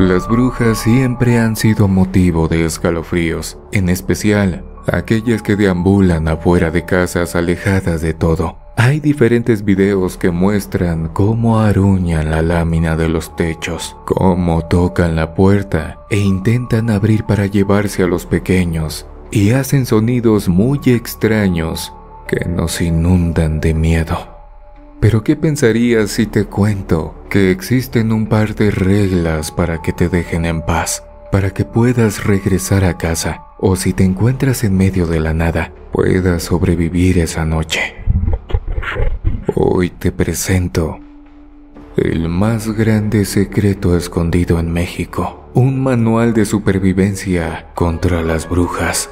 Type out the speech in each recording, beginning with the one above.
Las brujas siempre han sido motivo de escalofríos, en especial aquellas que deambulan afuera de casas alejadas de todo. Hay diferentes videos que muestran cómo aruñan la lámina de los techos, cómo tocan la puerta e intentan abrir para llevarse a los pequeños, y hacen sonidos muy extraños que nos inundan de miedo. Pero ¿qué pensarías si te cuento que existen un par de reglas para que te dejen en paz, para que puedas regresar a casa o si te encuentras en medio de la nada, puedas sobrevivir esa noche? Hoy te presento el más grande secreto escondido en México, un manual de supervivencia contra las brujas.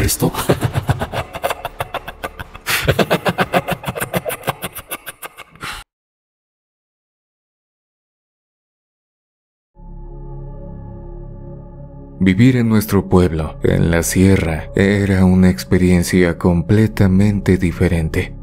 esto? Vivir en nuestro pueblo, en la sierra, era una experiencia completamente diferente.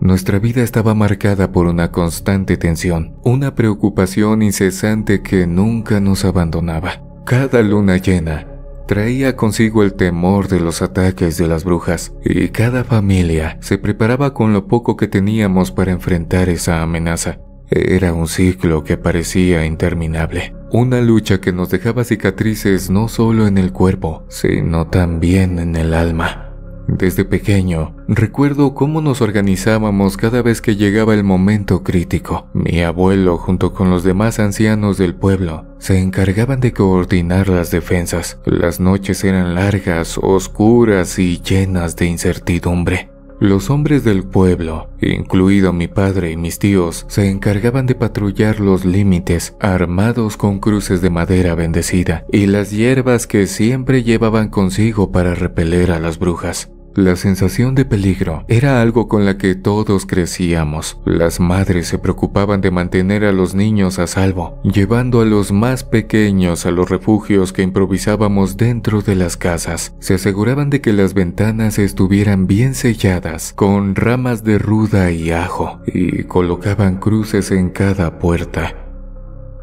Nuestra vida estaba marcada por una constante tensión, una preocupación incesante que nunca nos abandonaba. Cada luna llena traía consigo el temor de los ataques de las brujas, y cada familia se preparaba con lo poco que teníamos para enfrentar esa amenaza. Era un ciclo que parecía interminable, una lucha que nos dejaba cicatrices no solo en el cuerpo, sino también en el alma. Desde pequeño, recuerdo cómo nos organizábamos cada vez que llegaba el momento crítico. Mi abuelo, junto con los demás ancianos del pueblo, se encargaban de coordinar las defensas. Las noches eran largas, oscuras y llenas de incertidumbre. Los hombres del pueblo, incluido mi padre y mis tíos, se encargaban de patrullar los límites armados con cruces de madera bendecida y las hierbas que siempre llevaban consigo para repeler a las brujas. La sensación de peligro era algo con la que todos crecíamos. Las madres se preocupaban de mantener a los niños a salvo, llevando a los más pequeños a los refugios que improvisábamos dentro de las casas. Se aseguraban de que las ventanas estuvieran bien selladas con ramas de ruda y ajo y colocaban cruces en cada puerta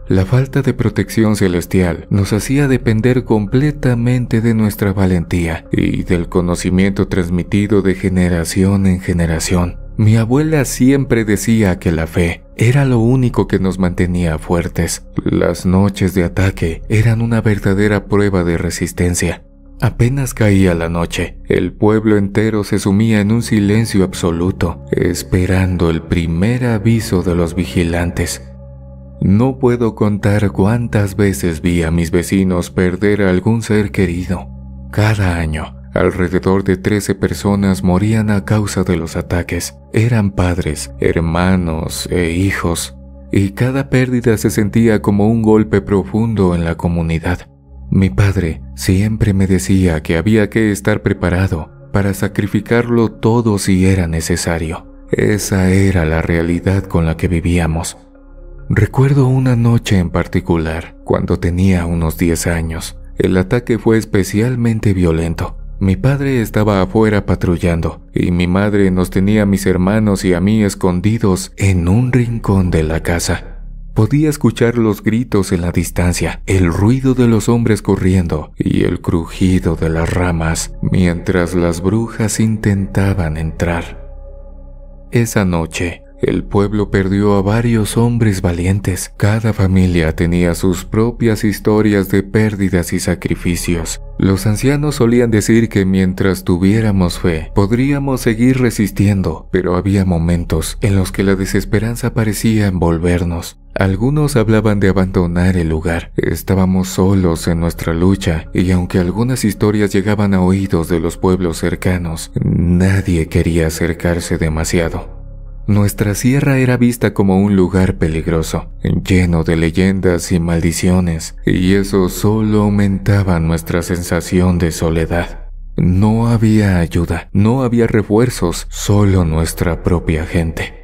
la falta de protección celestial nos hacía depender completamente de nuestra valentía y del conocimiento transmitido de generación en generación. Mi abuela siempre decía que la fe era lo único que nos mantenía fuertes. Las noches de ataque eran una verdadera prueba de resistencia. Apenas caía la noche, el pueblo entero se sumía en un silencio absoluto, esperando el primer aviso de los vigilantes. No puedo contar cuántas veces vi a mis vecinos perder a algún ser querido. Cada año, alrededor de 13 personas morían a causa de los ataques. Eran padres, hermanos e hijos, y cada pérdida se sentía como un golpe profundo en la comunidad. Mi padre siempre me decía que había que estar preparado para sacrificarlo todo si era necesario. Esa era la realidad con la que vivíamos. Recuerdo una noche en particular, cuando tenía unos 10 años. El ataque fue especialmente violento. Mi padre estaba afuera patrullando y mi madre nos tenía a mis hermanos y a mí escondidos en un rincón de la casa. Podía escuchar los gritos en la distancia, el ruido de los hombres corriendo y el crujido de las ramas mientras las brujas intentaban entrar. Esa noche el pueblo perdió a varios hombres valientes. Cada familia tenía sus propias historias de pérdidas y sacrificios. Los ancianos solían decir que mientras tuviéramos fe, podríamos seguir resistiendo, pero había momentos en los que la desesperanza parecía envolvernos. Algunos hablaban de abandonar el lugar. Estábamos solos en nuestra lucha y aunque algunas historias llegaban a oídos de los pueblos cercanos, nadie quería acercarse demasiado. Nuestra sierra era vista como un lugar peligroso, lleno de leyendas y maldiciones, y eso solo aumentaba nuestra sensación de soledad. No había ayuda, no había refuerzos, solo nuestra propia gente.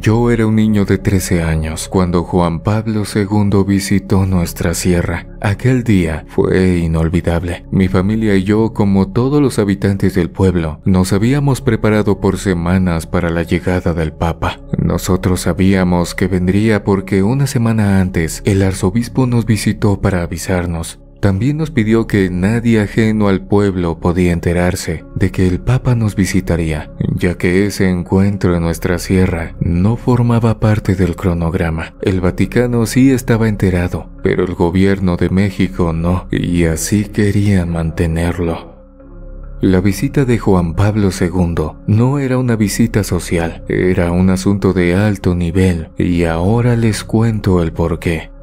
Yo era un niño de 13 años cuando Juan Pablo II visitó nuestra sierra. Aquel día fue inolvidable. Mi familia y yo, como todos los habitantes del pueblo, nos habíamos preparado por semanas para la llegada del Papa. Nosotros sabíamos que vendría porque una semana antes el arzobispo nos visitó para avisarnos. También nos pidió que nadie ajeno al pueblo podía enterarse de que el Papa nos visitaría, ya que ese encuentro en nuestra sierra no formaba parte del cronograma. El Vaticano sí estaba enterado, pero el gobierno de México no, y así quería mantenerlo. La visita de Juan Pablo II no era una visita social, era un asunto de alto nivel, y ahora les cuento el porqué.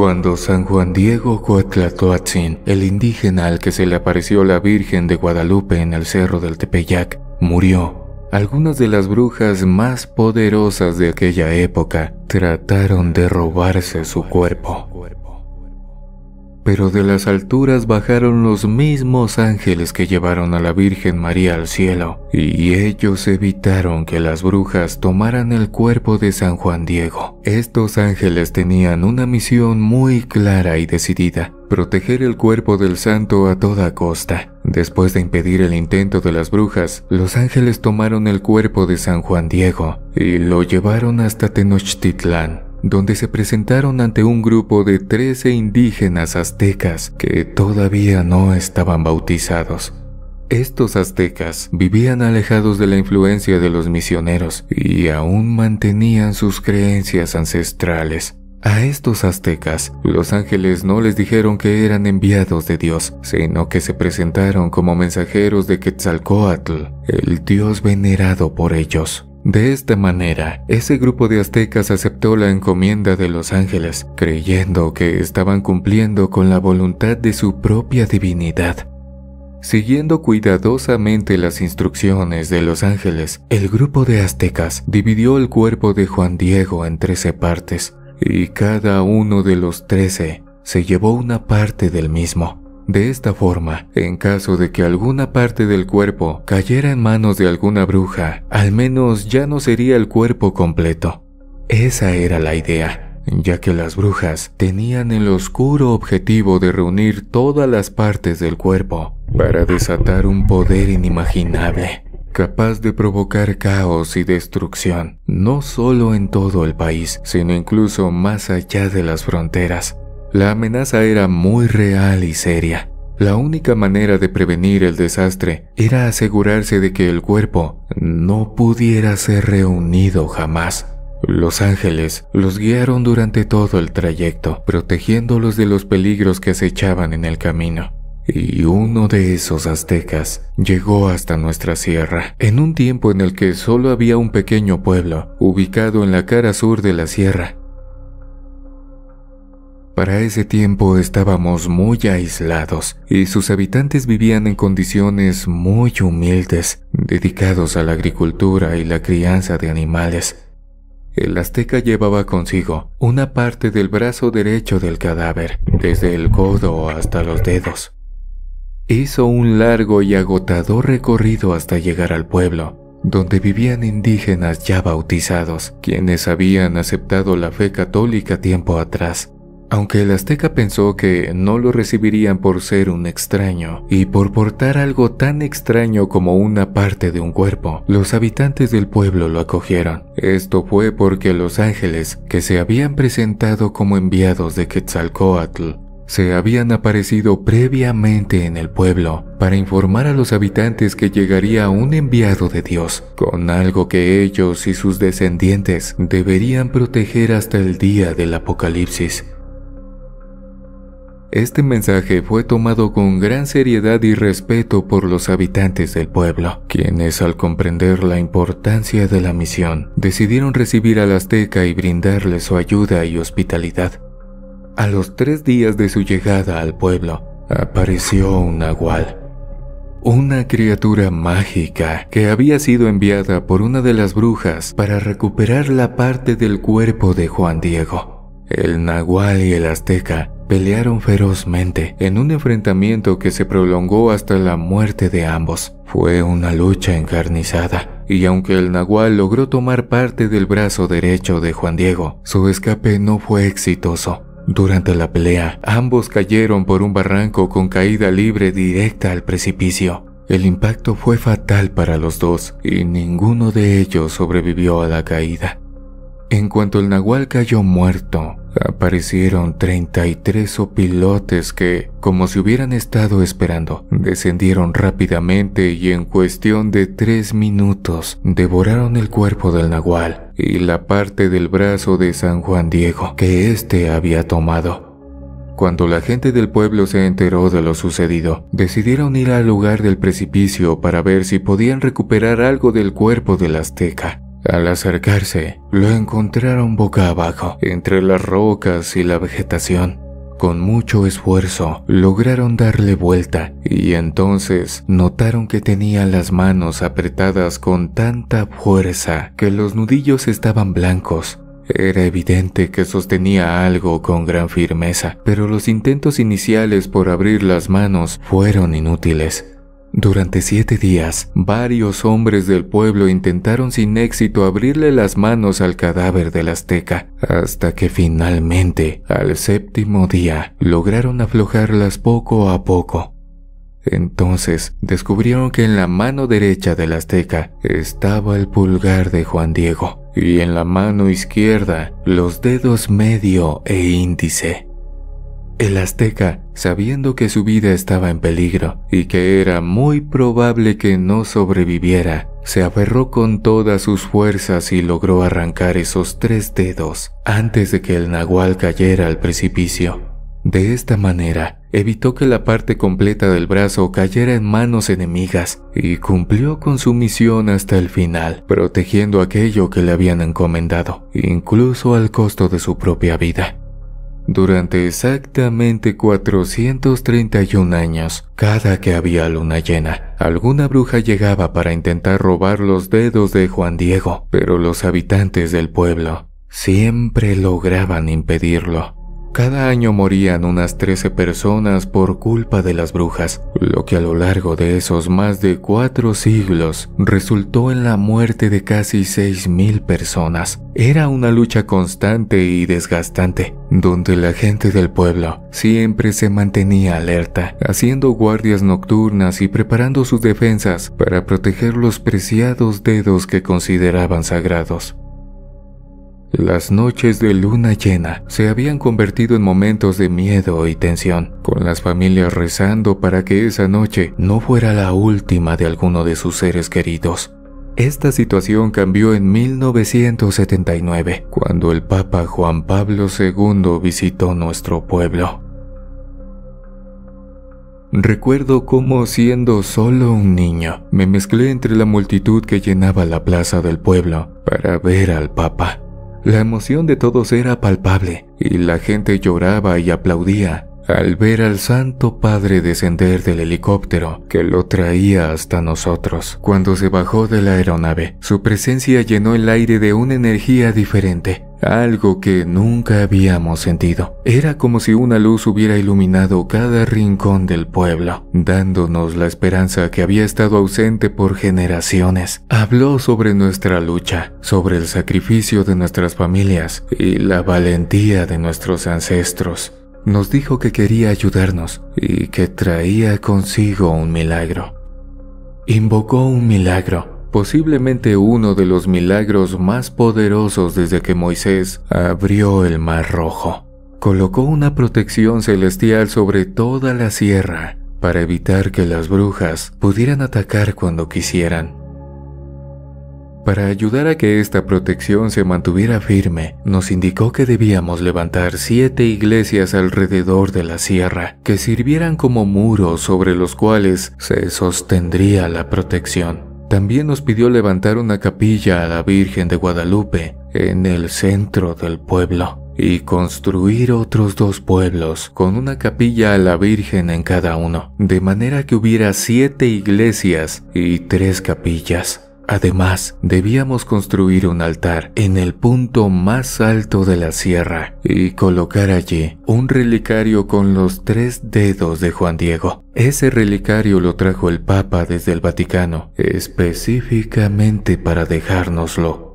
Cuando San Juan Diego Coatlatoatzin, el indígena al que se le apareció la Virgen de Guadalupe en el cerro del Tepeyac, murió, algunas de las brujas más poderosas de aquella época trataron de robarse su cuerpo pero de las alturas bajaron los mismos ángeles que llevaron a la Virgen María al cielo, y ellos evitaron que las brujas tomaran el cuerpo de San Juan Diego. Estos ángeles tenían una misión muy clara y decidida, proteger el cuerpo del santo a toda costa. Después de impedir el intento de las brujas, los ángeles tomaron el cuerpo de San Juan Diego y lo llevaron hasta Tenochtitlán, donde se presentaron ante un grupo de 13 indígenas aztecas que todavía no estaban bautizados. Estos aztecas vivían alejados de la influencia de los misioneros y aún mantenían sus creencias ancestrales. A estos aztecas, los ángeles no les dijeron que eran enviados de Dios, sino que se presentaron como mensajeros de Quetzalcoatl, el dios venerado por ellos. De esta manera, ese grupo de aztecas aceptó la encomienda de los ángeles, creyendo que estaban cumpliendo con la voluntad de su propia divinidad. Siguiendo cuidadosamente las instrucciones de los ángeles, el grupo de aztecas dividió el cuerpo de Juan Diego en trece partes, y cada uno de los trece se llevó una parte del mismo. De esta forma, en caso de que alguna parte del cuerpo cayera en manos de alguna bruja, al menos ya no sería el cuerpo completo. Esa era la idea, ya que las brujas tenían el oscuro objetivo de reunir todas las partes del cuerpo para desatar un poder inimaginable, capaz de provocar caos y destrucción, no solo en todo el país, sino incluso más allá de las fronteras. La amenaza era muy real y seria. La única manera de prevenir el desastre era asegurarse de que el cuerpo no pudiera ser reunido jamás. Los ángeles los guiaron durante todo el trayecto, protegiéndolos de los peligros que acechaban en el camino. Y uno de esos aztecas llegó hasta nuestra sierra, en un tiempo en el que solo había un pequeño pueblo, ubicado en la cara sur de la sierra, para ese tiempo estábamos muy aislados y sus habitantes vivían en condiciones muy humildes, dedicados a la agricultura y la crianza de animales. El azteca llevaba consigo una parte del brazo derecho del cadáver, desde el codo hasta los dedos. Hizo un largo y agotador recorrido hasta llegar al pueblo, donde vivían indígenas ya bautizados, quienes habían aceptado la fe católica tiempo atrás aunque el azteca pensó que no lo recibirían por ser un extraño y por portar algo tan extraño como una parte de un cuerpo, los habitantes del pueblo lo acogieron. Esto fue porque los ángeles, que se habían presentado como enviados de Quetzalcoatl, se habían aparecido previamente en el pueblo para informar a los habitantes que llegaría un enviado de Dios, con algo que ellos y sus descendientes deberían proteger hasta el día del apocalipsis. Este mensaje fue tomado con gran seriedad y respeto por los habitantes del pueblo, quienes al comprender la importancia de la misión, decidieron recibir al azteca y brindarle su ayuda y hospitalidad. A los tres días de su llegada al pueblo, apareció un nahual, una criatura mágica que había sido enviada por una de las brujas para recuperar la parte del cuerpo de Juan Diego. El nahual y el azteca pelearon ferozmente en un enfrentamiento que se prolongó hasta la muerte de ambos. Fue una lucha encarnizada, y aunque el nahual logró tomar parte del brazo derecho de Juan Diego, su escape no fue exitoso. Durante la pelea, ambos cayeron por un barranco con caída libre directa al precipicio. El impacto fue fatal para los dos y ninguno de ellos sobrevivió a la caída. En cuanto el nahual cayó muerto, aparecieron 33 opilotes que, como si hubieran estado esperando, descendieron rápidamente y en cuestión de tres minutos devoraron el cuerpo del nahual y la parte del brazo de San Juan Diego que éste había tomado. Cuando la gente del pueblo se enteró de lo sucedido, decidieron ir al lugar del precipicio para ver si podían recuperar algo del cuerpo del azteca. Al acercarse, lo encontraron boca abajo, entre las rocas y la vegetación. Con mucho esfuerzo lograron darle vuelta y entonces notaron que tenía las manos apretadas con tanta fuerza que los nudillos estaban blancos. Era evidente que sostenía algo con gran firmeza, pero los intentos iniciales por abrir las manos fueron inútiles. Durante siete días, varios hombres del pueblo intentaron sin éxito abrirle las manos al cadáver del azteca, hasta que finalmente, al séptimo día, lograron aflojarlas poco a poco. Entonces descubrieron que en la mano derecha del azteca estaba el pulgar de Juan Diego y en la mano izquierda los dedos medio e índice. El azteca, sabiendo que su vida estaba en peligro y que era muy probable que no sobreviviera, se aferró con todas sus fuerzas y logró arrancar esos tres dedos antes de que el nahual cayera al precipicio. De esta manera, evitó que la parte completa del brazo cayera en manos enemigas y cumplió con su misión hasta el final, protegiendo aquello que le habían encomendado, incluso al costo de su propia vida durante exactamente 431 años, cada que había luna llena, alguna bruja llegaba para intentar robar los dedos de Juan Diego, pero los habitantes del pueblo siempre lograban impedirlo. Cada año morían unas 13 personas por culpa de las brujas, lo que a lo largo de esos más de cuatro siglos resultó en la muerte de casi 6.000 personas. Era una lucha constante y desgastante, donde la gente del pueblo siempre se mantenía alerta, haciendo guardias nocturnas y preparando sus defensas para proteger los preciados dedos que consideraban sagrados. Las noches de luna llena se habían convertido en momentos de miedo y tensión, con las familias rezando para que esa noche no fuera la última de alguno de sus seres queridos. Esta situación cambió en 1979, cuando el Papa Juan Pablo II visitó nuestro pueblo. Recuerdo cómo, siendo solo un niño, me mezclé entre la multitud que llenaba la plaza del pueblo para ver al Papa. La emoción de todos era palpable y la gente lloraba y aplaudía al ver al Santo Padre descender del helicóptero que lo traía hasta nosotros. Cuando se bajó de la aeronave, su presencia llenó el aire de una energía diferente algo que nunca habíamos sentido. Era como si una luz hubiera iluminado cada rincón del pueblo, dándonos la esperanza que había estado ausente por generaciones. Habló sobre nuestra lucha, sobre el sacrificio de nuestras familias y la valentía de nuestros ancestros. Nos dijo que quería ayudarnos y que traía consigo un milagro. Invocó un milagro posiblemente uno de los milagros más poderosos desde que Moisés abrió el Mar Rojo. Colocó una protección celestial sobre toda la sierra para evitar que las brujas pudieran atacar cuando quisieran. Para ayudar a que esta protección se mantuviera firme, nos indicó que debíamos levantar siete iglesias alrededor de la sierra, que sirvieran como muros sobre los cuales se sostendría la protección. También nos pidió levantar una capilla a la Virgen de Guadalupe en el centro del pueblo y construir otros dos pueblos con una capilla a la Virgen en cada uno, de manera que hubiera siete iglesias y tres capillas. Además, debíamos construir un altar en el punto más alto de la sierra y colocar allí un relicario con los tres dedos de Juan Diego. Ese relicario lo trajo el Papa desde el Vaticano, específicamente para dejárnoslo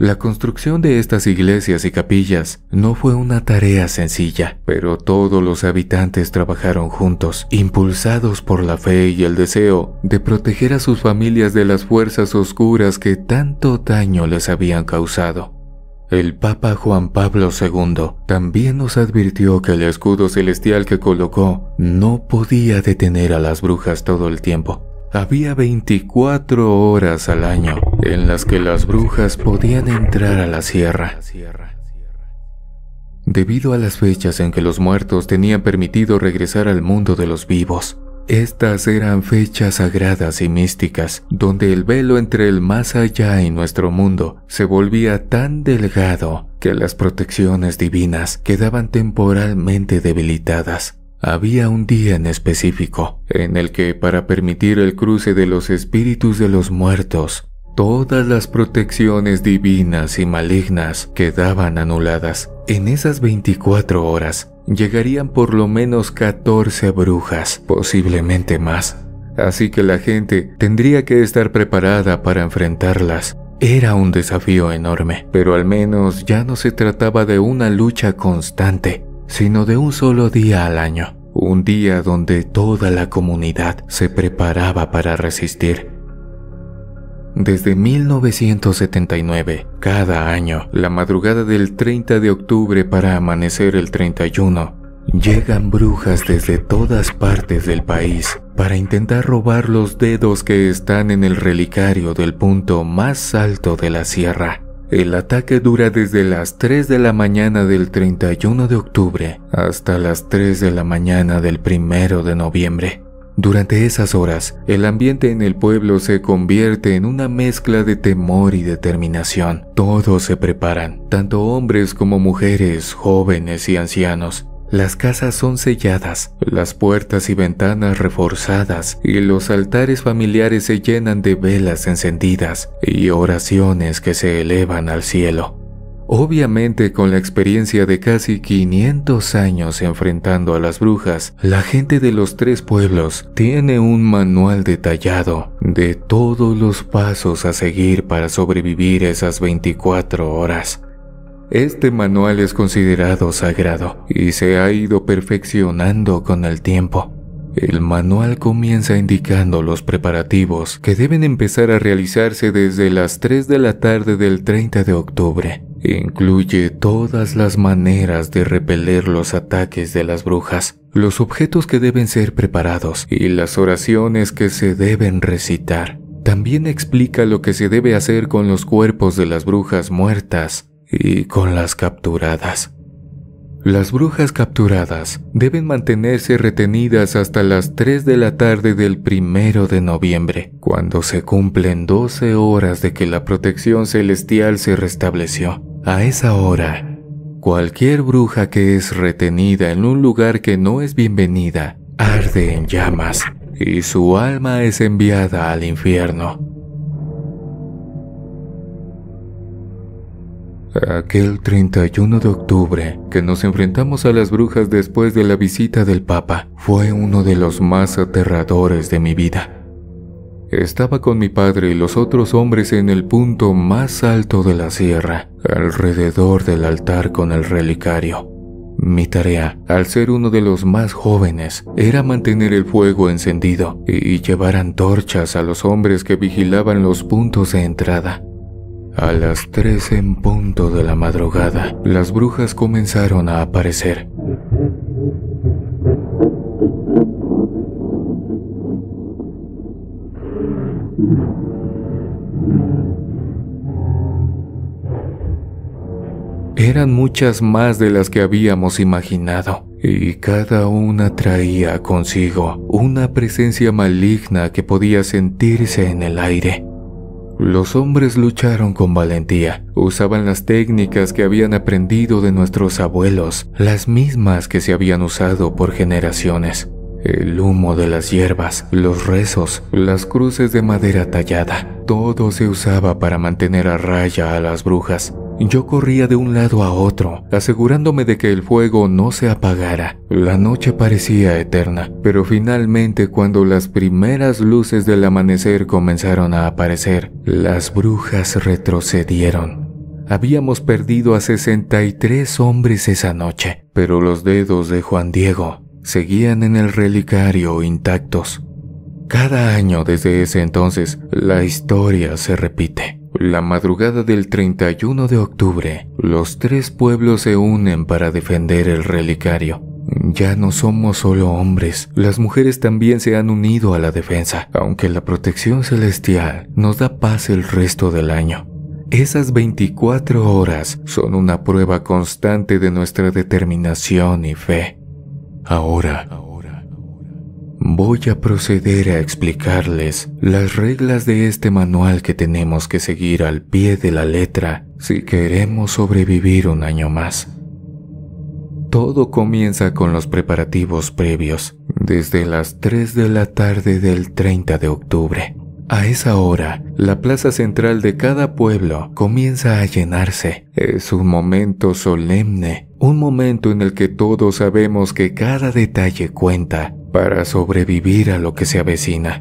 la construcción de estas iglesias y capillas no fue una tarea sencilla, pero todos los habitantes trabajaron juntos, impulsados por la fe y el deseo de proteger a sus familias de las fuerzas oscuras que tanto daño les habían causado. El Papa Juan Pablo II también nos advirtió que el escudo celestial que colocó no podía detener a las brujas todo el tiempo, había 24 horas al año en las que las brujas podían entrar a la sierra. Debido a las fechas en que los muertos tenían permitido regresar al mundo de los vivos, estas eran fechas sagradas y místicas, donde el velo entre el más allá y nuestro mundo se volvía tan delgado que las protecciones divinas quedaban temporalmente debilitadas. Había un día en específico en el que para permitir el cruce de los espíritus de los muertos, todas las protecciones divinas y malignas quedaban anuladas. En esas 24 horas llegarían por lo menos 14 brujas, posiblemente más. Así que la gente tendría que estar preparada para enfrentarlas. Era un desafío enorme, pero al menos ya no se trataba de una lucha constante, sino de un solo día al año, un día donde toda la comunidad se preparaba para resistir. Desde 1979, cada año, la madrugada del 30 de octubre para amanecer el 31, llegan brujas desde todas partes del país para intentar robar los dedos que están en el relicario del punto más alto de la sierra. El ataque dura desde las 3 de la mañana del 31 de octubre hasta las 3 de la mañana del 1 de noviembre. Durante esas horas, el ambiente en el pueblo se convierte en una mezcla de temor y determinación. Todos se preparan, tanto hombres como mujeres, jóvenes y ancianos, las casas son selladas, las puertas y ventanas reforzadas y los altares familiares se llenan de velas encendidas y oraciones que se elevan al cielo. Obviamente con la experiencia de casi 500 años enfrentando a las brujas, la gente de los tres pueblos tiene un manual detallado de todos los pasos a seguir para sobrevivir esas 24 horas. Este manual es considerado sagrado y se ha ido perfeccionando con el tiempo. El manual comienza indicando los preparativos que deben empezar a realizarse desde las 3 de la tarde del 30 de octubre. Incluye todas las maneras de repeler los ataques de las brujas, los objetos que deben ser preparados y las oraciones que se deben recitar. También explica lo que se debe hacer con los cuerpos de las brujas muertas y con las capturadas. Las brujas capturadas deben mantenerse retenidas hasta las 3 de la tarde del 1 de noviembre, cuando se cumplen 12 horas de que la protección celestial se restableció. A esa hora, cualquier bruja que es retenida en un lugar que no es bienvenida arde en llamas y su alma es enviada al infierno. aquel 31 de octubre que nos enfrentamos a las brujas después de la visita del Papa fue uno de los más aterradores de mi vida. Estaba con mi padre y los otros hombres en el punto más alto de la sierra, alrededor del altar con el relicario. Mi tarea, al ser uno de los más jóvenes, era mantener el fuego encendido y llevar antorchas a los hombres que vigilaban los puntos de entrada. A las 3 en punto de la madrugada, las brujas comenzaron a aparecer. Eran muchas más de las que habíamos imaginado, y cada una traía consigo una presencia maligna que podía sentirse en el aire. Los hombres lucharon con valentía, usaban las técnicas que habían aprendido de nuestros abuelos, las mismas que se habían usado por generaciones. El humo de las hierbas, los rezos, las cruces de madera tallada, todo se usaba para mantener a raya a las brujas. Yo corría de un lado a otro, asegurándome de que el fuego no se apagara. La noche parecía eterna, pero finalmente cuando las primeras luces del amanecer comenzaron a aparecer, las brujas retrocedieron. Habíamos perdido a 63 hombres esa noche, pero los dedos de Juan Diego seguían en el relicario intactos. Cada año desde ese entonces, la historia se repite. La madrugada del 31 de octubre, los tres pueblos se unen para defender el relicario. Ya no somos solo hombres, las mujeres también se han unido a la defensa, aunque la protección celestial nos da paz el resto del año. Esas 24 horas son una prueba constante de nuestra determinación y fe. Ahora, voy a proceder a explicarles las reglas de este manual que tenemos que seguir al pie de la letra si queremos sobrevivir un año más. Todo comienza con los preparativos previos, desde las 3 de la tarde del 30 de octubre. A esa hora, la plaza central de cada pueblo comienza a llenarse. Es un momento solemne un momento en el que todos sabemos que cada detalle cuenta para sobrevivir a lo que se avecina.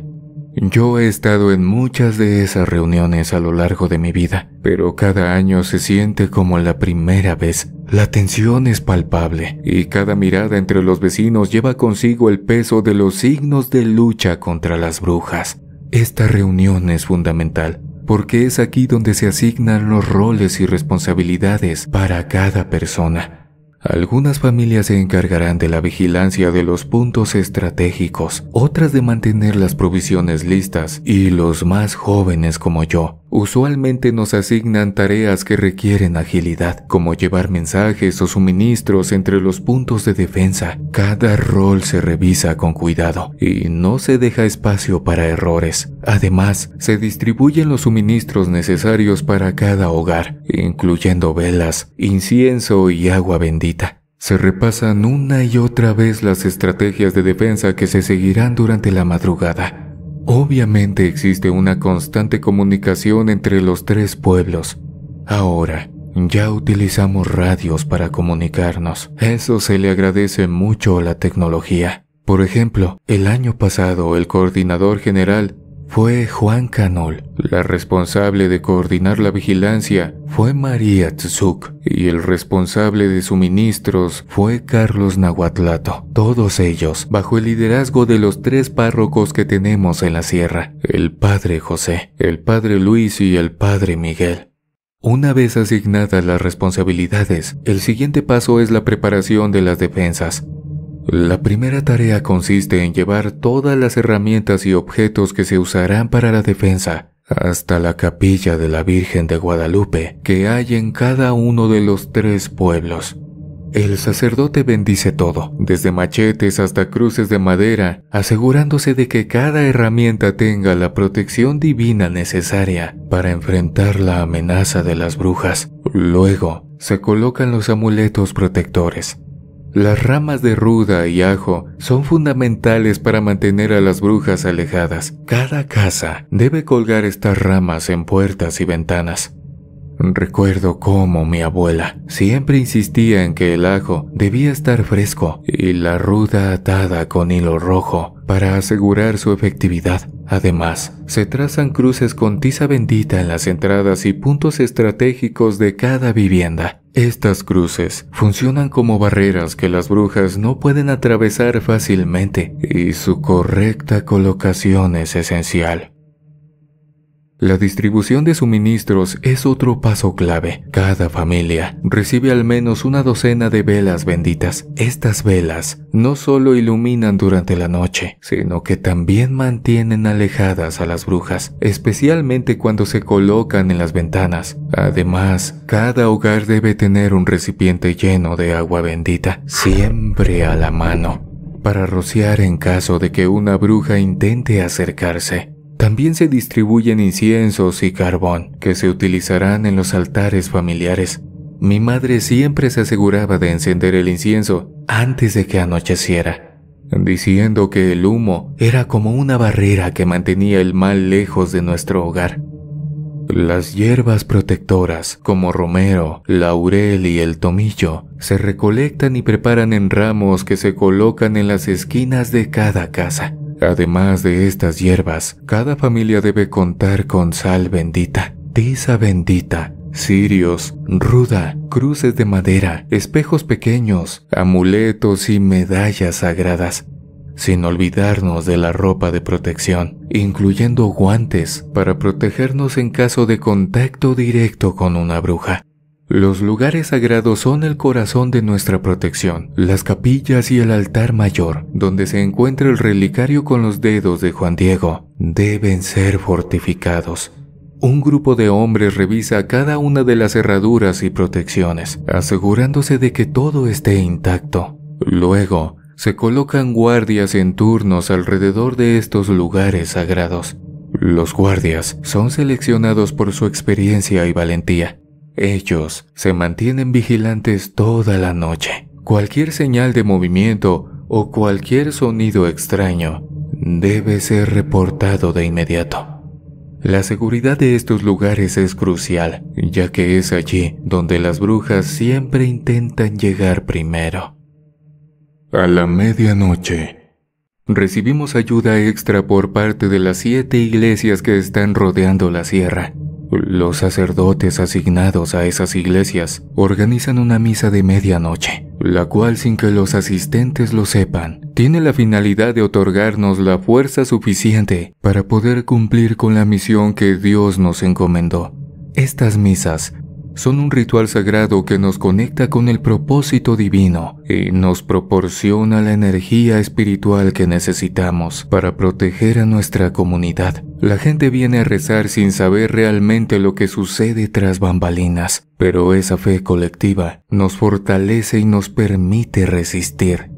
Yo he estado en muchas de esas reuniones a lo largo de mi vida, pero cada año se siente como la primera vez. La tensión es palpable y cada mirada entre los vecinos lleva consigo el peso de los signos de lucha contra las brujas. Esta reunión es fundamental porque es aquí donde se asignan los roles y responsabilidades para cada persona. Algunas familias se encargarán de la vigilancia de los puntos estratégicos, otras de mantener las provisiones listas y los más jóvenes como yo Usualmente nos asignan tareas que requieren agilidad, como llevar mensajes o suministros entre los puntos de defensa. Cada rol se revisa con cuidado y no se deja espacio para errores. Además, se distribuyen los suministros necesarios para cada hogar, incluyendo velas, incienso y agua bendita. Se repasan una y otra vez las estrategias de defensa que se seguirán durante la madrugada Obviamente existe una constante comunicación entre los tres pueblos. Ahora, ya utilizamos radios para comunicarnos. Eso se le agradece mucho a la tecnología. Por ejemplo, el año pasado el coordinador general fue Juan Canol. La responsable de coordinar la vigilancia fue María Tzuk y el responsable de suministros fue Carlos Nahuatlato. Todos ellos bajo el liderazgo de los tres párrocos que tenemos en la sierra, el padre José, el padre Luis y el padre Miguel. Una vez asignadas las responsabilidades, el siguiente paso es la preparación de las defensas. La primera tarea consiste en llevar todas las herramientas y objetos que se usarán para la defensa hasta la capilla de la Virgen de Guadalupe que hay en cada uno de los tres pueblos. El sacerdote bendice todo, desde machetes hasta cruces de madera, asegurándose de que cada herramienta tenga la protección divina necesaria para enfrentar la amenaza de las brujas. Luego, se colocan los amuletos protectores, las ramas de ruda y ajo son fundamentales para mantener a las brujas alejadas. Cada casa debe colgar estas ramas en puertas y ventanas. Recuerdo cómo mi abuela siempre insistía en que el ajo debía estar fresco y la ruda atada con hilo rojo para asegurar su efectividad. Además, se trazan cruces con tiza bendita en las entradas y puntos estratégicos de cada vivienda. Estas cruces funcionan como barreras que las brujas no pueden atravesar fácilmente y su correcta colocación es esencial. La distribución de suministros es otro paso clave. Cada familia recibe al menos una docena de velas benditas. Estas velas no solo iluminan durante la noche, sino que también mantienen alejadas a las brujas, especialmente cuando se colocan en las ventanas. Además, cada hogar debe tener un recipiente lleno de agua bendita, siempre a la mano, para rociar en caso de que una bruja intente acercarse. También se distribuyen inciensos y carbón que se utilizarán en los altares familiares. Mi madre siempre se aseguraba de encender el incienso antes de que anocheciera, diciendo que el humo era como una barrera que mantenía el mal lejos de nuestro hogar. Las hierbas protectoras, como romero, laurel y el tomillo, se recolectan y preparan en ramos que se colocan en las esquinas de cada casa. Además de estas hierbas, cada familia debe contar con sal bendita, tiza bendita, cirios, ruda, cruces de madera, espejos pequeños, amuletos y medallas sagradas, sin olvidarnos de la ropa de protección, incluyendo guantes para protegernos en caso de contacto directo con una bruja. Los lugares sagrados son el corazón de nuestra protección, las capillas y el altar mayor, donde se encuentra el relicario con los dedos de Juan Diego, deben ser fortificados. Un grupo de hombres revisa cada una de las cerraduras y protecciones, asegurándose de que todo esté intacto. Luego, se colocan guardias en turnos alrededor de estos lugares sagrados. Los guardias son seleccionados por su experiencia y valentía, ellos se mantienen vigilantes toda la noche. Cualquier señal de movimiento o cualquier sonido extraño debe ser reportado de inmediato. La seguridad de estos lugares es crucial, ya que es allí donde las brujas siempre intentan llegar primero. A la medianoche. Recibimos ayuda extra por parte de las siete iglesias que están rodeando la sierra. Los sacerdotes asignados a esas iglesias organizan una misa de medianoche, la cual sin que los asistentes lo sepan, tiene la finalidad de otorgarnos la fuerza suficiente para poder cumplir con la misión que Dios nos encomendó. Estas misas son un ritual sagrado que nos conecta con el propósito divino y nos proporciona la energía espiritual que necesitamos para proteger a nuestra comunidad. La gente viene a rezar sin saber realmente lo que sucede tras bambalinas, pero esa fe colectiva nos fortalece y nos permite resistir.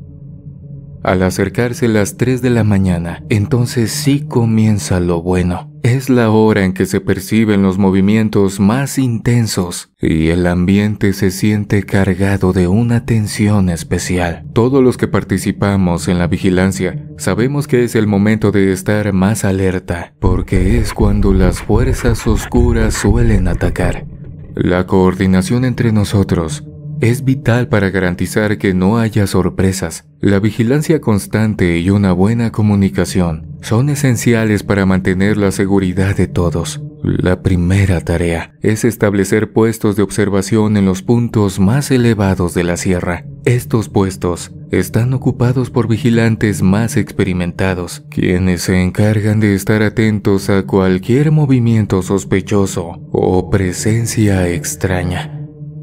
Al acercarse las 3 de la mañana, entonces sí comienza lo bueno. Es la hora en que se perciben los movimientos más intensos y el ambiente se siente cargado de una tensión especial. Todos los que participamos en la vigilancia sabemos que es el momento de estar más alerta, porque es cuando las fuerzas oscuras suelen atacar. La coordinación entre nosotros es vital para garantizar que no haya sorpresas. La vigilancia constante y una buena comunicación son esenciales para mantener la seguridad de todos. La primera tarea es establecer puestos de observación en los puntos más elevados de la sierra. Estos puestos están ocupados por vigilantes más experimentados, quienes se encargan de estar atentos a cualquier movimiento sospechoso o presencia extraña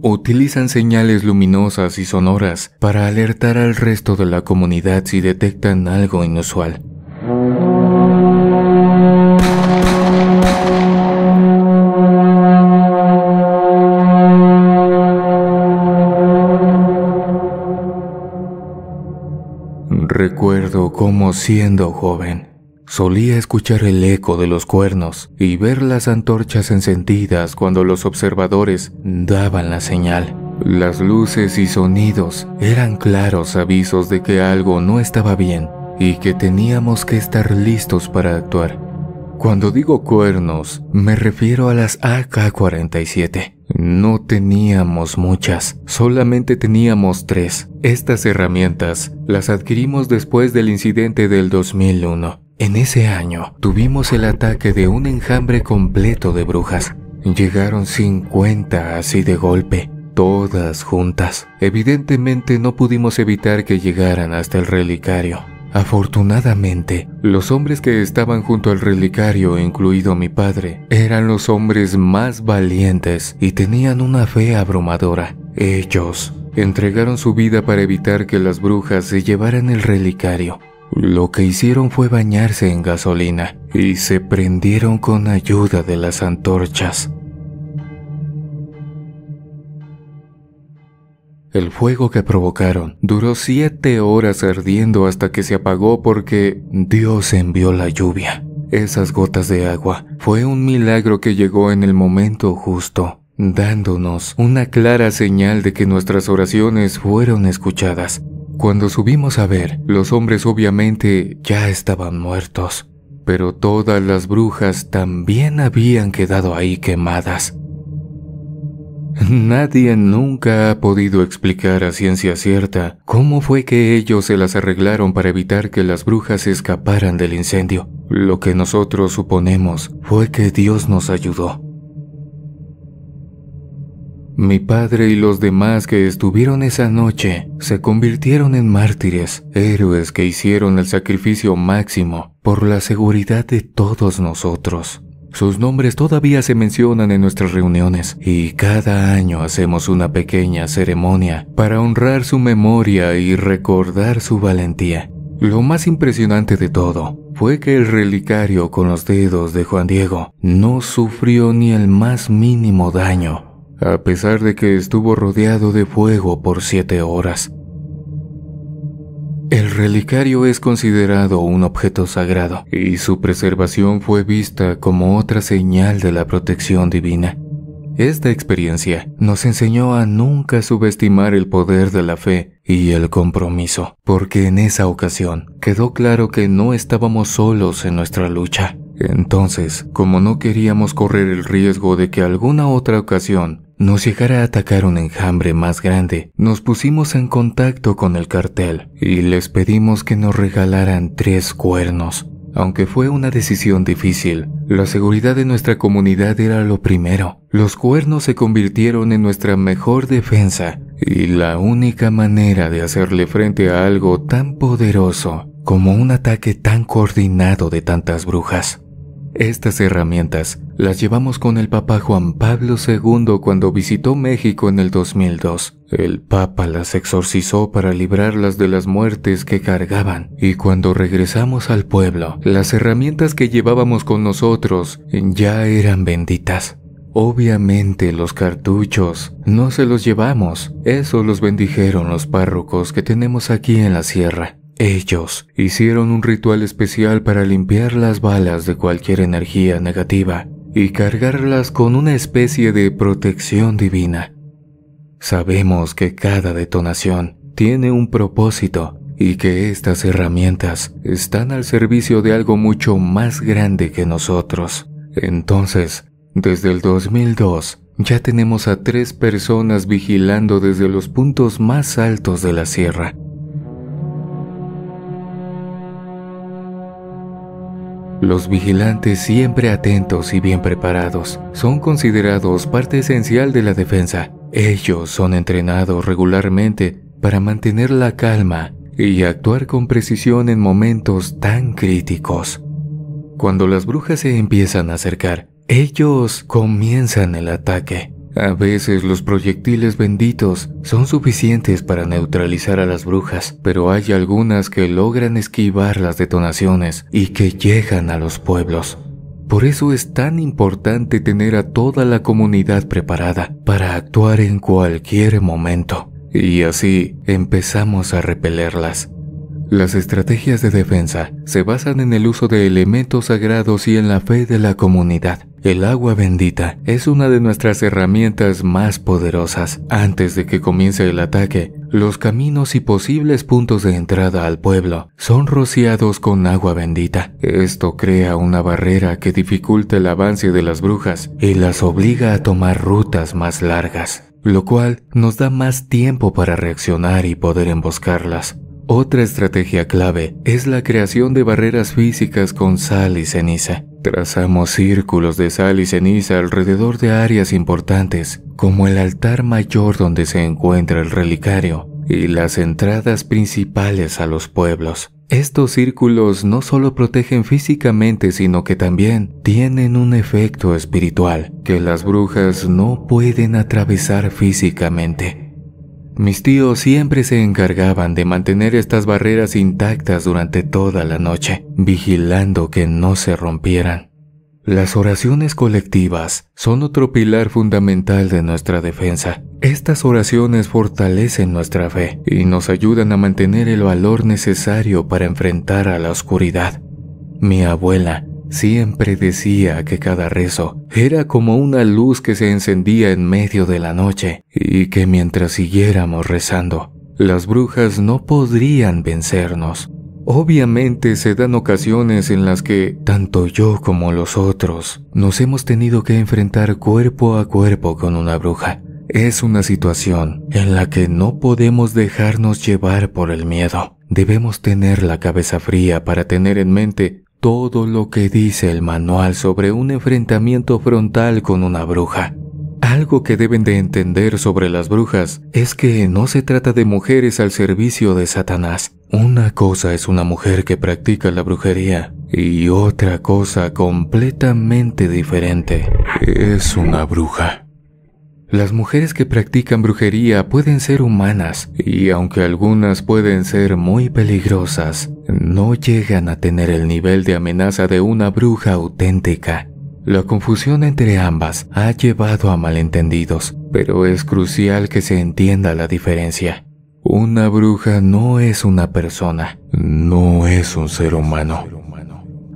utilizan señales luminosas y sonoras para alertar al resto de la comunidad si detectan algo inusual. Recuerdo como siendo joven Solía escuchar el eco de los cuernos y ver las antorchas encendidas cuando los observadores daban la señal. Las luces y sonidos eran claros avisos de que algo no estaba bien y que teníamos que estar listos para actuar. Cuando digo cuernos, me refiero a las AK-47. No teníamos muchas, solamente teníamos tres. Estas herramientas las adquirimos después del incidente del 2001 en ese año tuvimos el ataque de un enjambre completo de brujas. Llegaron 50 así de golpe, todas juntas. Evidentemente no pudimos evitar que llegaran hasta el relicario. Afortunadamente, los hombres que estaban junto al relicario, incluido mi padre, eran los hombres más valientes y tenían una fe abrumadora. Ellos entregaron su vida para evitar que las brujas se llevaran el relicario. Lo que hicieron fue bañarse en gasolina y se prendieron con ayuda de las antorchas. El fuego que provocaron duró siete horas ardiendo hasta que se apagó porque Dios envió la lluvia. Esas gotas de agua fue un milagro que llegó en el momento justo, dándonos una clara señal de que nuestras oraciones fueron escuchadas cuando subimos a ver, los hombres obviamente ya estaban muertos, pero todas las brujas también habían quedado ahí quemadas. Nadie nunca ha podido explicar a ciencia cierta cómo fue que ellos se las arreglaron para evitar que las brujas escaparan del incendio. Lo que nosotros suponemos fue que Dios nos ayudó. Mi padre y los demás que estuvieron esa noche se convirtieron en mártires, héroes que hicieron el sacrificio máximo por la seguridad de todos nosotros. Sus nombres todavía se mencionan en nuestras reuniones y cada año hacemos una pequeña ceremonia para honrar su memoria y recordar su valentía. Lo más impresionante de todo fue que el relicario con los dedos de Juan Diego no sufrió ni el más mínimo daño a pesar de que estuvo rodeado de fuego por siete horas. El relicario es considerado un objeto sagrado y su preservación fue vista como otra señal de la protección divina. Esta experiencia nos enseñó a nunca subestimar el poder de la fe y el compromiso, porque en esa ocasión quedó claro que no estábamos solos en nuestra lucha. Entonces, como no queríamos correr el riesgo de que alguna otra ocasión nos llegara a atacar un enjambre más grande, nos pusimos en contacto con el cartel y les pedimos que nos regalaran tres cuernos. Aunque fue una decisión difícil, la seguridad de nuestra comunidad era lo primero. Los cuernos se convirtieron en nuestra mejor defensa y la única manera de hacerle frente a algo tan poderoso como un ataque tan coordinado de tantas brujas. Estas herramientas las llevamos con el Papa Juan Pablo II cuando visitó México en el 2002. El Papa las exorcizó para librarlas de las muertes que cargaban y cuando regresamos al pueblo, las herramientas que llevábamos con nosotros ya eran benditas. Obviamente los cartuchos no se los llevamos, eso los bendijeron los párrocos que tenemos aquí en la sierra. Ellos hicieron un ritual especial para limpiar las balas de cualquier energía negativa y cargarlas con una especie de protección divina. Sabemos que cada detonación tiene un propósito y que estas herramientas están al servicio de algo mucho más grande que nosotros. Entonces, desde el 2002, ya tenemos a tres personas vigilando desde los puntos más altos de la sierra Los vigilantes, siempre atentos y bien preparados, son considerados parte esencial de la defensa. Ellos son entrenados regularmente para mantener la calma y actuar con precisión en momentos tan críticos. Cuando las brujas se empiezan a acercar, ellos comienzan el ataque. A veces los proyectiles benditos son suficientes para neutralizar a las brujas, pero hay algunas que logran esquivar las detonaciones y que llegan a los pueblos. Por eso es tan importante tener a toda la comunidad preparada para actuar en cualquier momento. Y así empezamos a repelerlas. Las estrategias de defensa se basan en el uso de elementos sagrados y en la fe de la comunidad. El agua bendita es una de nuestras herramientas más poderosas. Antes de que comience el ataque, los caminos y posibles puntos de entrada al pueblo son rociados con agua bendita. Esto crea una barrera que dificulta el avance de las brujas y las obliga a tomar rutas más largas, lo cual nos da más tiempo para reaccionar y poder emboscarlas. Otra estrategia clave es la creación de barreras físicas con sal y ceniza. Trazamos círculos de sal y ceniza alrededor de áreas importantes, como el altar mayor donde se encuentra el relicario y las entradas principales a los pueblos. Estos círculos no solo protegen físicamente, sino que también tienen un efecto espiritual que las brujas no pueden atravesar físicamente. Mis tíos siempre se encargaban de mantener estas barreras intactas durante toda la noche, vigilando que no se rompieran. Las oraciones colectivas son otro pilar fundamental de nuestra defensa. Estas oraciones fortalecen nuestra fe y nos ayudan a mantener el valor necesario para enfrentar a la oscuridad. Mi abuela Siempre decía que cada rezo era como una luz que se encendía en medio de la noche y que mientras siguiéramos rezando, las brujas no podrían vencernos. Obviamente se dan ocasiones en las que tanto yo como los otros nos hemos tenido que enfrentar cuerpo a cuerpo con una bruja. Es una situación en la que no podemos dejarnos llevar por el miedo. Debemos tener la cabeza fría para tener en mente todo lo que dice el manual sobre un enfrentamiento frontal con una bruja. Algo que deben de entender sobre las brujas es que no se trata de mujeres al servicio de Satanás. Una cosa es una mujer que practica la brujería y otra cosa completamente diferente es una bruja. Las mujeres que practican brujería pueden ser humanas y aunque algunas pueden ser muy peligrosas, no llegan a tener el nivel de amenaza de una bruja auténtica. La confusión entre ambas ha llevado a malentendidos, pero es crucial que se entienda la diferencia. Una bruja no es una persona, no es un ser humano.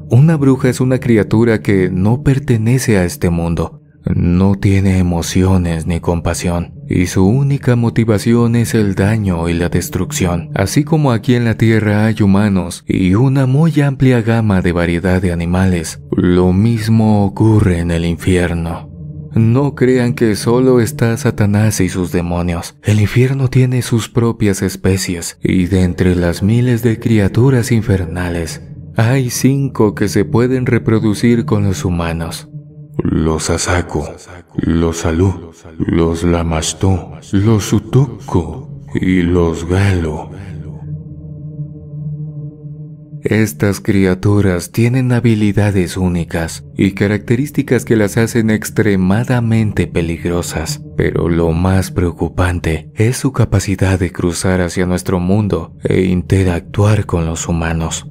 Una bruja es una criatura que no pertenece a este mundo, no tiene emociones ni compasión, y su única motivación es el daño y la destrucción. Así como aquí en la Tierra hay humanos y una muy amplia gama de variedad de animales, lo mismo ocurre en el infierno. No crean que solo está Satanás y sus demonios. El infierno tiene sus propias especies, y de entre las miles de criaturas infernales, hay cinco que se pueden reproducir con los humanos los Asako, los Alú, los Lamastó, los Utoko y los Galo. Estas criaturas tienen habilidades únicas y características que las hacen extremadamente peligrosas, pero lo más preocupante es su capacidad de cruzar hacia nuestro mundo e interactuar con los humanos.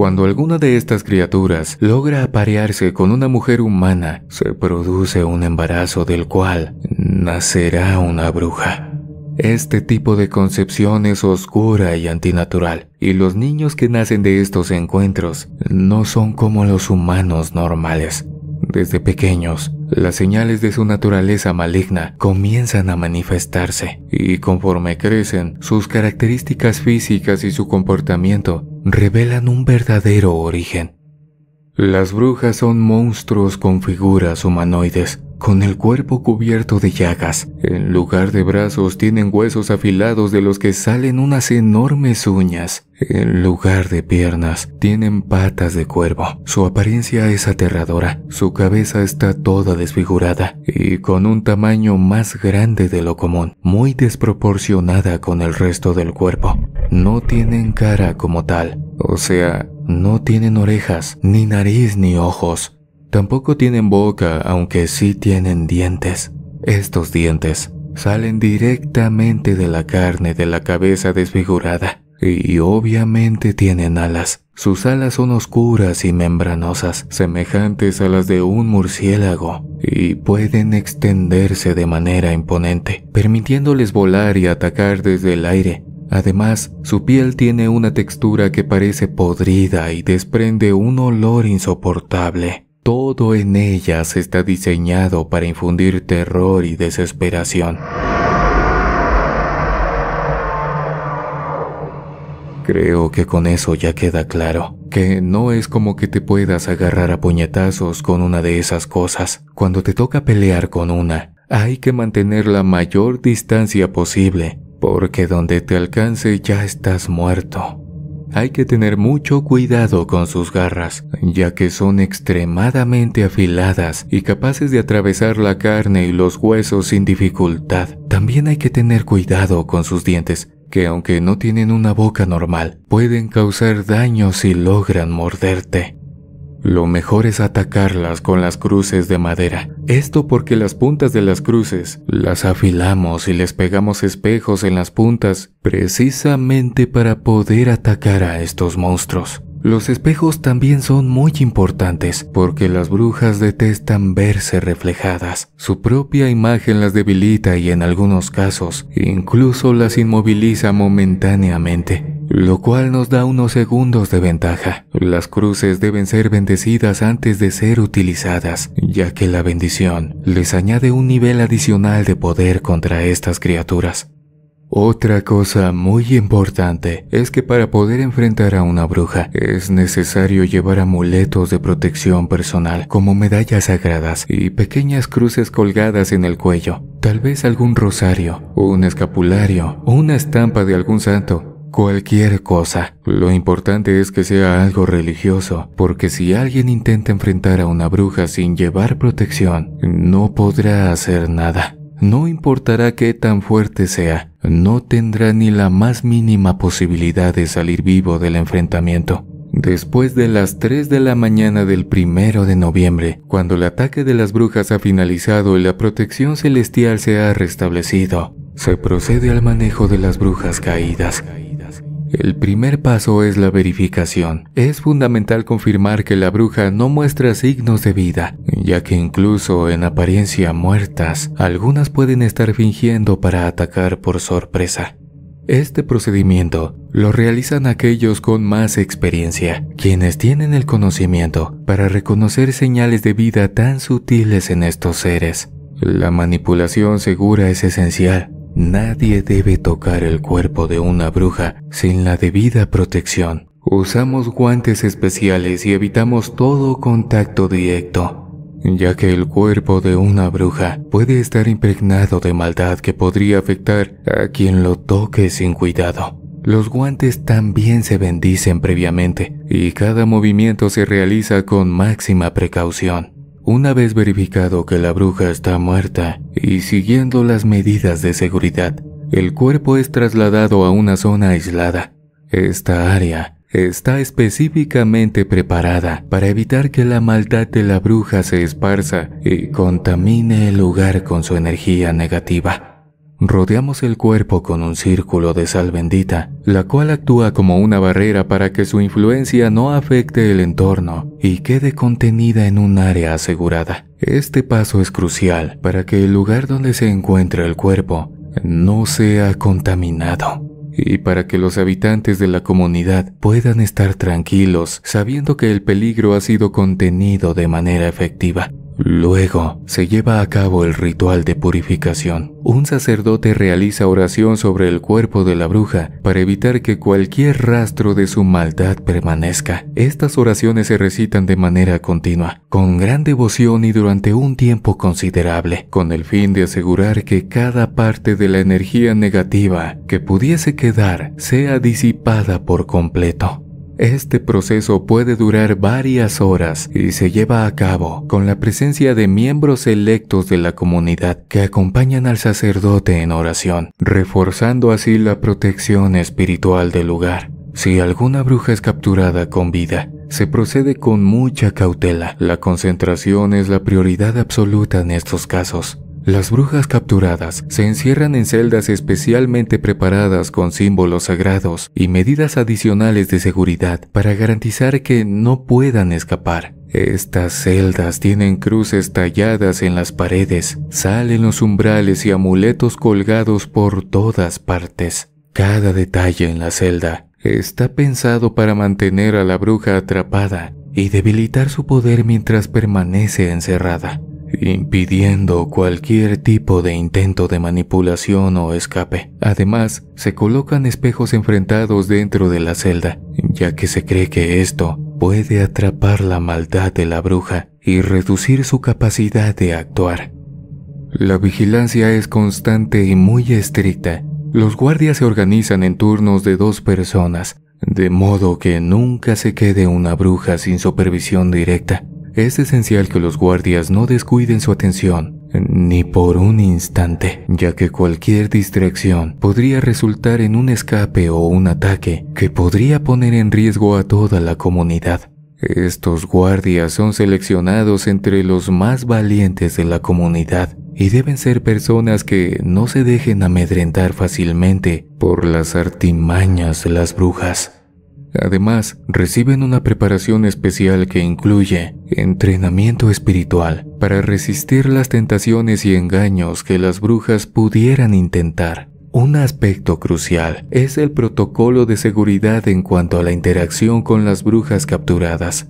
Cuando alguna de estas criaturas logra aparearse con una mujer humana, se produce un embarazo del cual nacerá una bruja. Este tipo de concepción es oscura y antinatural, y los niños que nacen de estos encuentros no son como los humanos normales. Desde pequeños, las señales de su naturaleza maligna comienzan a manifestarse, y conforme crecen, sus características físicas y su comportamiento revelan un verdadero origen. Las brujas son monstruos con figuras humanoides, con el cuerpo cubierto de llagas. En lugar de brazos tienen huesos afilados de los que salen unas enormes uñas. En lugar de piernas tienen patas de cuervo. Su apariencia es aterradora. Su cabeza está toda desfigurada y con un tamaño más grande de lo común, muy desproporcionada con el resto del cuerpo. No tienen cara como tal. O sea, no tienen orejas, ni nariz, ni ojos. Tampoco tienen boca, aunque sí tienen dientes. Estos dientes salen directamente de la carne de la cabeza desfigurada y obviamente tienen alas. Sus alas son oscuras y membranosas, semejantes a las de un murciélago, y pueden extenderse de manera imponente, permitiéndoles volar y atacar desde el aire. Además, su piel tiene una textura que parece podrida y desprende un olor insoportable. Todo en ellas está diseñado para infundir terror y desesperación. Creo que con eso ya queda claro, que no es como que te puedas agarrar a puñetazos con una de esas cosas. Cuando te toca pelear con una, hay que mantener la mayor distancia posible, porque donde te alcance ya estás muerto hay que tener mucho cuidado con sus garras, ya que son extremadamente afiladas y capaces de atravesar la carne y los huesos sin dificultad. También hay que tener cuidado con sus dientes, que aunque no tienen una boca normal, pueden causar daño si logran morderte. Lo mejor es atacarlas con las cruces de madera. Esto porque las puntas de las cruces las afilamos y les pegamos espejos en las puntas precisamente para poder atacar a estos monstruos. Los espejos también son muy importantes porque las brujas detestan verse reflejadas. Su propia imagen las debilita y en algunos casos incluso las inmoviliza momentáneamente lo cual nos da unos segundos de ventaja. Las cruces deben ser bendecidas antes de ser utilizadas, ya que la bendición les añade un nivel adicional de poder contra estas criaturas. Otra cosa muy importante es que para poder enfrentar a una bruja es necesario llevar amuletos de protección personal como medallas sagradas y pequeñas cruces colgadas en el cuello, tal vez algún rosario, un escapulario una estampa de algún santo. Cualquier cosa. Lo importante es que sea algo religioso, porque si alguien intenta enfrentar a una bruja sin llevar protección, no podrá hacer nada no importará qué tan fuerte sea, no tendrá ni la más mínima posibilidad de salir vivo del enfrentamiento. Después de las 3 de la mañana del 1 de noviembre, cuando el ataque de las brujas ha finalizado y la protección celestial se ha restablecido, se procede al manejo de las brujas caídas. El primer paso es la verificación. Es fundamental confirmar que la bruja no muestra signos de vida, ya que incluso en apariencia muertas, algunas pueden estar fingiendo para atacar por sorpresa. Este procedimiento lo realizan aquellos con más experiencia, quienes tienen el conocimiento para reconocer señales de vida tan sutiles en estos seres. La manipulación segura es esencial, Nadie debe tocar el cuerpo de una bruja sin la debida protección. Usamos guantes especiales y evitamos todo contacto directo, ya que el cuerpo de una bruja puede estar impregnado de maldad que podría afectar a quien lo toque sin cuidado. Los guantes también se bendicen previamente y cada movimiento se realiza con máxima precaución. Una vez verificado que la bruja está muerta y siguiendo las medidas de seguridad, el cuerpo es trasladado a una zona aislada. Esta área está específicamente preparada para evitar que la maldad de la bruja se esparza y contamine el lugar con su energía negativa. Rodeamos el cuerpo con un círculo de sal bendita, la cual actúa como una barrera para que su influencia no afecte el entorno y quede contenida en un área asegurada. Este paso es crucial para que el lugar donde se encuentra el cuerpo no sea contaminado y para que los habitantes de la comunidad puedan estar tranquilos sabiendo que el peligro ha sido contenido de manera efectiva. Luego se lleva a cabo el ritual de purificación. Un sacerdote realiza oración sobre el cuerpo de la bruja para evitar que cualquier rastro de su maldad permanezca. Estas oraciones se recitan de manera continua, con gran devoción y durante un tiempo considerable, con el fin de asegurar que cada parte de la energía negativa que pudiese quedar sea disipada por completo. Este proceso puede durar varias horas y se lleva a cabo con la presencia de miembros electos de la comunidad que acompañan al sacerdote en oración, reforzando así la protección espiritual del lugar. Si alguna bruja es capturada con vida, se procede con mucha cautela. La concentración es la prioridad absoluta en estos casos. Las brujas capturadas se encierran en celdas especialmente preparadas con símbolos sagrados y medidas adicionales de seguridad para garantizar que no puedan escapar. Estas celdas tienen cruces talladas en las paredes, salen los umbrales y amuletos colgados por todas partes. Cada detalle en la celda está pensado para mantener a la bruja atrapada y debilitar su poder mientras permanece encerrada impidiendo cualquier tipo de intento de manipulación o escape. Además, se colocan espejos enfrentados dentro de la celda, ya que se cree que esto puede atrapar la maldad de la bruja y reducir su capacidad de actuar. La vigilancia es constante y muy estricta. Los guardias se organizan en turnos de dos personas, de modo que nunca se quede una bruja sin supervisión directa es esencial que los guardias no descuiden su atención, ni por un instante, ya que cualquier distracción podría resultar en un escape o un ataque que podría poner en riesgo a toda la comunidad. Estos guardias son seleccionados entre los más valientes de la comunidad y deben ser personas que no se dejen amedrentar fácilmente por las artimañas de las brujas. Además, reciben una preparación especial que incluye entrenamiento espiritual para resistir las tentaciones y engaños que las brujas pudieran intentar. Un aspecto crucial es el protocolo de seguridad en cuanto a la interacción con las brujas capturadas.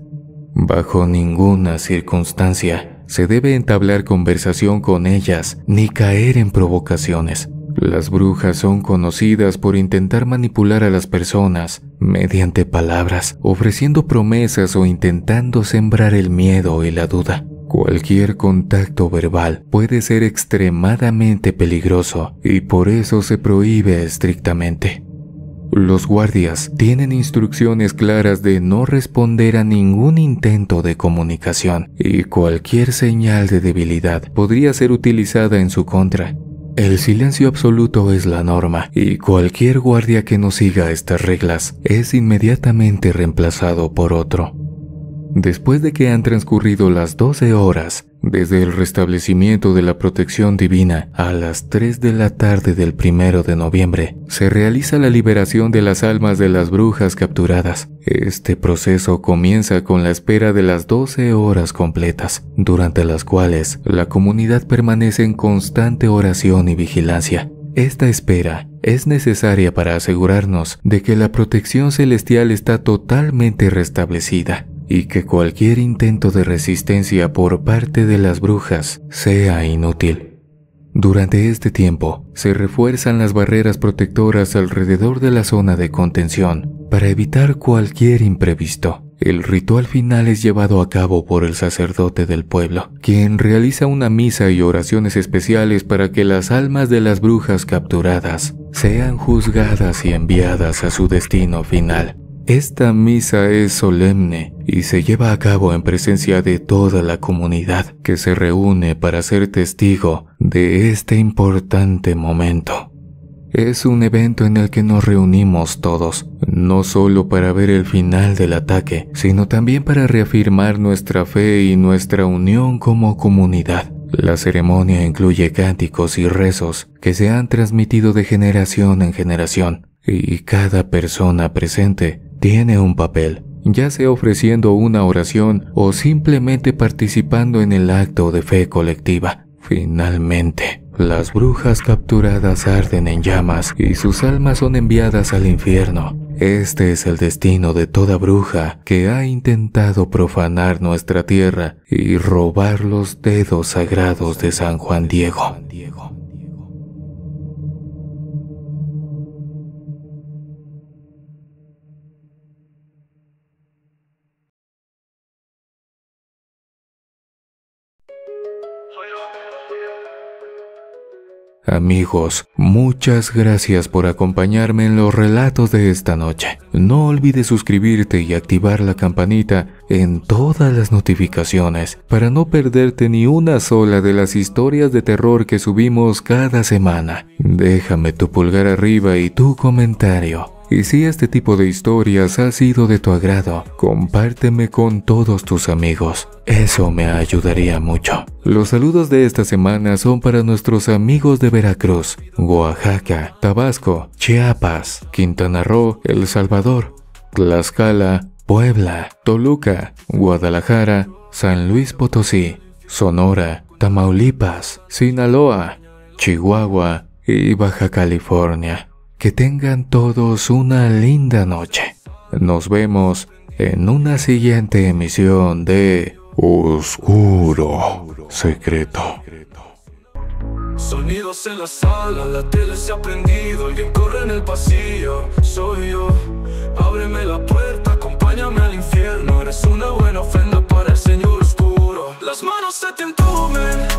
Bajo ninguna circunstancia se debe entablar conversación con ellas ni caer en provocaciones, las brujas son conocidas por intentar manipular a las personas mediante palabras, ofreciendo promesas o intentando sembrar el miedo y la duda. Cualquier contacto verbal puede ser extremadamente peligroso y por eso se prohíbe estrictamente. Los guardias tienen instrucciones claras de no responder a ningún intento de comunicación y cualquier señal de debilidad podría ser utilizada en su contra. El silencio absoluto es la norma y cualquier guardia que no siga estas reglas es inmediatamente reemplazado por otro. Después de que han transcurrido las 12 horas, desde el restablecimiento de la protección divina a las 3 de la tarde del 1 de noviembre, se realiza la liberación de las almas de las brujas capturadas. Este proceso comienza con la espera de las 12 horas completas, durante las cuales la comunidad permanece en constante oración y vigilancia. Esta espera es necesaria para asegurarnos de que la protección celestial está totalmente restablecida y que cualquier intento de resistencia por parte de las brujas sea inútil. Durante este tiempo, se refuerzan las barreras protectoras alrededor de la zona de contención para evitar cualquier imprevisto. El ritual final es llevado a cabo por el sacerdote del pueblo, quien realiza una misa y oraciones especiales para que las almas de las brujas capturadas sean juzgadas y enviadas a su destino final. Esta misa es solemne y se lleva a cabo en presencia de toda la comunidad que se reúne para ser testigo de este importante momento. Es un evento en el que nos reunimos todos, no solo para ver el final del ataque, sino también para reafirmar nuestra fe y nuestra unión como comunidad. La ceremonia incluye cánticos y rezos que se han transmitido de generación en generación, y cada persona presente tiene un papel, ya sea ofreciendo una oración o simplemente participando en el acto de fe colectiva. Finalmente, las brujas capturadas arden en llamas y sus almas son enviadas al infierno. Este es el destino de toda bruja que ha intentado profanar nuestra tierra y robar los dedos sagrados de San Juan Diego. amigos, muchas gracias por acompañarme en los relatos de esta noche. No olvides suscribirte y activar la campanita en todas las notificaciones para no perderte ni una sola de las historias de terror que subimos cada semana. Déjame tu pulgar arriba y tu comentario. Y si este tipo de historias ha sido de tu agrado, compárteme con todos tus amigos. Eso me ayudaría mucho. Los saludos de esta semana son para nuestros amigos de Veracruz, Oaxaca, Tabasco, Chiapas, Quintana Roo, El Salvador, Tlaxcala, Puebla, Toluca, Guadalajara, San Luis Potosí, Sonora, Tamaulipas, Sinaloa, Chihuahua y Baja California. Que tengan todos una linda noche. Nos vemos en una siguiente emisión de Oscuro Secreto. Sonidos en la sala, la tele se ha prendido, alguien corre en el pasillo, soy yo. Ábreme la puerta, acompáñame al infierno, eres una buena ofrenda para el Señor oscuro. Las manos se te entumen.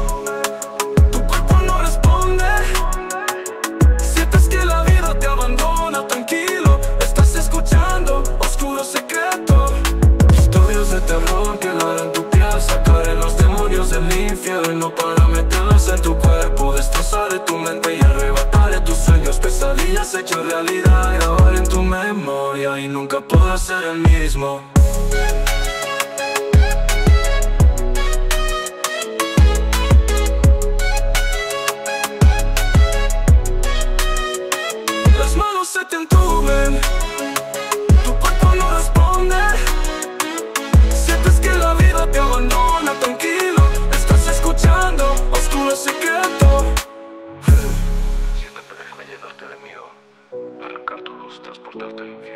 para meterlas en tu cuerpo Destrozaré tu mente y arrebataré tus sueños Pesadillas hecho realidad Grabar en tu memoria y nunca podrás ser el mismo Las manos se te entuben importante